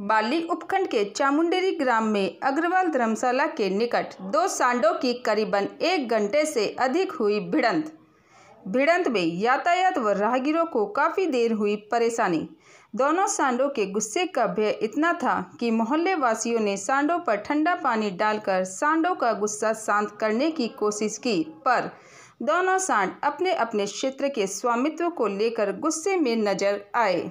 बाली उपखंड के चामुंडेरी ग्राम में अग्रवाल धर्मशाला के निकट दो सांडों की करीबन एक घंटे से अधिक हुई भिड़ंत भिड़ंत में यातायात व राहगीरों को काफ़ी देर हुई परेशानी दोनों सांडों के गुस्से का भय इतना था कि मोहल्ले वासियों ने सांडों पर ठंडा पानी डालकर सांडों का गुस्सा शांत करने की कोशिश की पर दोनों सांड अपने अपने क्षेत्र के स्वामित्व को लेकर गुस्से में नजर आए